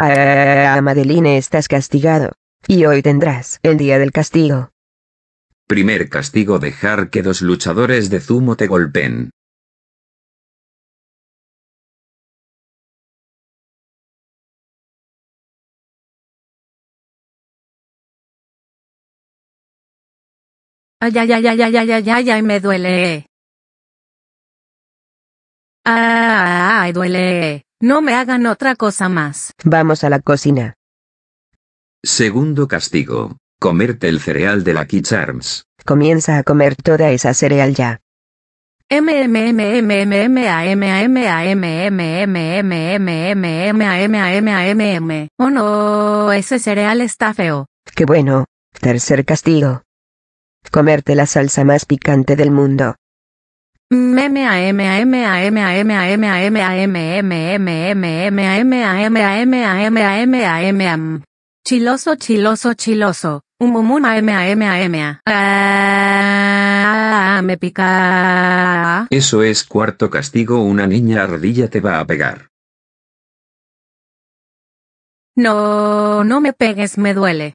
Ah, Madeline, estás castigado. Y hoy tendrás el día del castigo. Primer castigo dejar que dos luchadores de zumo te golpeen. Ay, ay, ay, ay, ay, ay, ay, ay, ay, me duele. Ay, duele. No me hagan otra cosa más. Vamos a la cocina. Segundo castigo. Comerte el cereal de la Kids Arms. Comienza a comer toda esa cereal ya. m Chiloso, chiloso, chiloso. Un A Me pica. Eso es cuarto castigo. Una niña ardilla te va a pegar. No, no me pegues, me duele.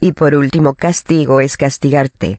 Y por último castigo es castigarte.